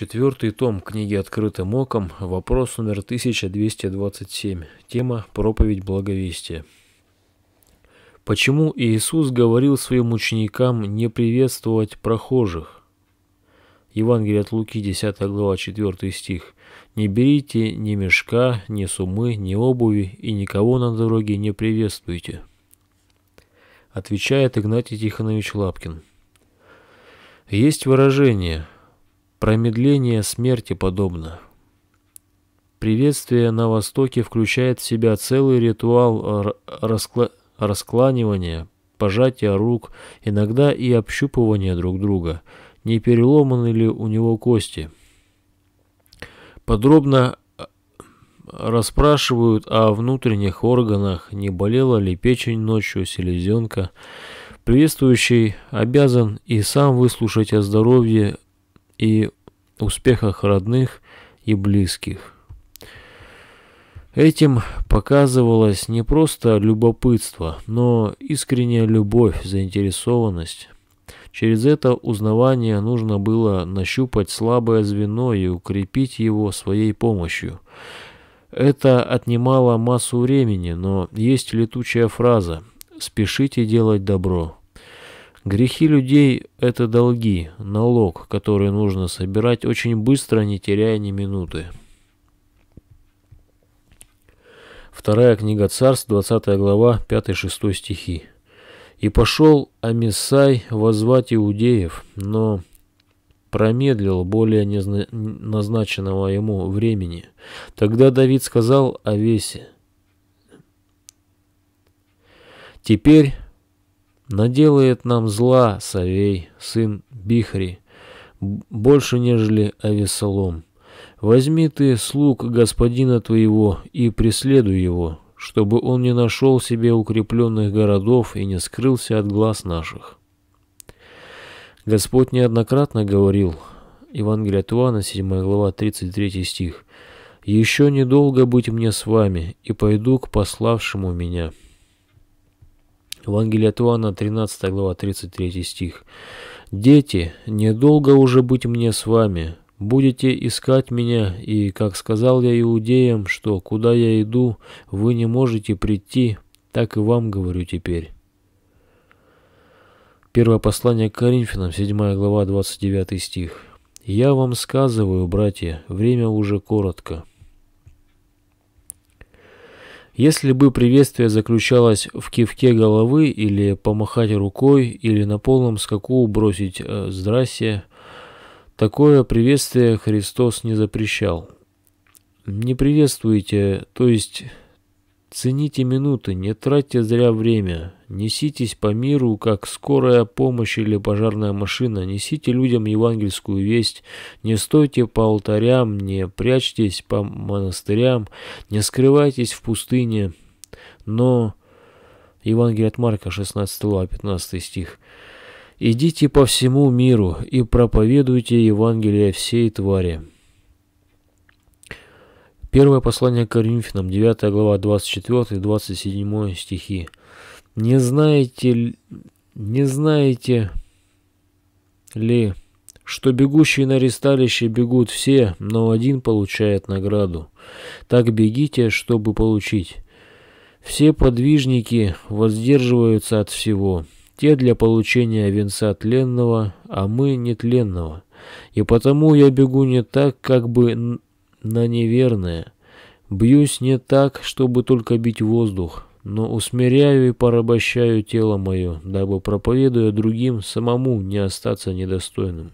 Четвертый том книги «Открытым оком», вопрос номер 1227, тема «Проповедь благовестия». Почему Иисус говорил своим ученикам не приветствовать прохожих? Евангелие от Луки, 10 глава, 4 стих. «Не берите ни мешка, ни сумы, ни обуви, и никого на дороге не приветствуйте». Отвечает Игнатий Тихонович Лапкин. Есть выражение – Промедление смерти подобно. Приветствие на Востоке включает в себя целый ритуал раскла... раскланивания, пожатия рук, иногда и общупывания друг друга, не переломаны ли у него кости. Подробно э, расспрашивают о внутренних органах, не болела ли печень ночью, селезенка. Приветствующий обязан и сам выслушать о здоровье и успехах родных и близких. Этим показывалось не просто любопытство, но искренняя любовь, заинтересованность. Через это узнавание нужно было нащупать слабое звено и укрепить его своей помощью. Это отнимало массу времени, но есть летучая фраза «спешите делать добро». Грехи людей – это долги, налог, который нужно собирать очень быстро, не теряя ни минуты. Вторая книга Царств, 20 глава, 5-6 стихи. «И пошел Амисай возвать иудеев, но промедлил более назначенного ему времени. Тогда Давид сказал Овесе, «Теперь наделает нам зла Савей, сын Бихри, больше, нежели Авесолом. Возьми ты слуг господина твоего и преследуй его, чтобы он не нашел себе укрепленных городов и не скрылся от глаз наших. Господь неоднократно говорил, Евангелие от Иоанна, 7 глава, 33 стих, «Еще недолго быть мне с вами, и пойду к пославшему меня». Евангелие от Иоанна, 13 глава, 33 стих. «Дети, недолго уже быть мне с вами. Будете искать меня, и, как сказал я иудеям, что куда я иду, вы не можете прийти, так и вам говорю теперь». Первое послание к Коринфянам, 7 глава, 29 стих. «Я вам сказываю, братья, время уже коротко». Если бы приветствие заключалось в кивке головы или помахать рукой, или на полном скаку бросить э, «здрасте», такое приветствие Христос не запрещал. Не приветствуйте, то есть Цените минуты, не тратьте зря время. Неситесь по миру, как скорая помощь или пожарная машина. Несите людям евангельскую весть. Не стойте по алтарям, не прячьтесь по монастырям, не скрывайтесь в пустыне. Но... Евангелие от Марка, 16 глава, 15 стих. «Идите по всему миру и проповедуйте Евангелие всей твари». Первое послание к Коринфянам, 9 глава, 24-27 стихи. «Не знаете, не знаете ли, что бегущие на ресталище бегут все, но один получает награду? Так бегите, чтобы получить. Все подвижники воздерживаются от всего, те для получения венца тленного, а мы нетленного. И потому я бегу не так, как бы на неверное. Бьюсь не так, чтобы только бить воздух, но усмиряю и порабощаю тело мое, дабы, проповедуя другим, самому не остаться недостойным.